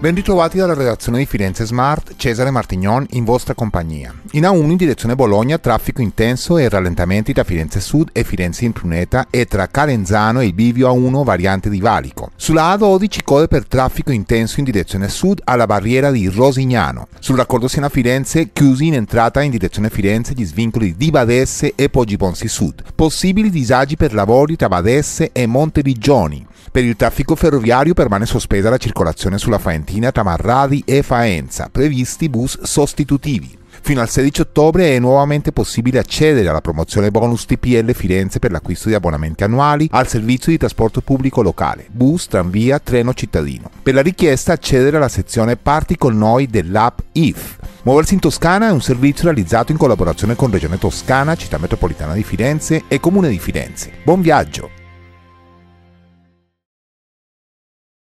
Ben ritrovati dalla redazione di Firenze Smart, Cesare Martignon in vostra compagnia. In A1 in direzione Bologna traffico intenso e rallentamenti tra Firenze Sud e Firenze in Pruneta e tra Calenzano e il Bivio A1 variante di Valico. Sulla A12 code per traffico intenso in direzione sud alla barriera di Rosignano. Sul raccordo Siena-Firenze chiusi in entrata in direzione Firenze gli svincoli di Badesse e Poggi Ponsi Sud. Possibili disagi per lavori tra Badesse e Monteriggioni. Per il traffico ferroviario permane sospesa la circolazione sulla faenza Fiorentina, Tamarradi e Faenza, previsti bus sostitutivi. Fino al 16 ottobre è nuovamente possibile accedere alla promozione bonus TPL Firenze per l'acquisto di abbonamenti annuali al servizio di trasporto pubblico locale, bus, tranvia, treno cittadino. Per la richiesta accedere alla sezione Parti con noi dell'app IF. Muoversi in Toscana è un servizio realizzato in collaborazione con Regione Toscana, Città Metropolitana di Firenze e Comune di Firenze. Buon viaggio!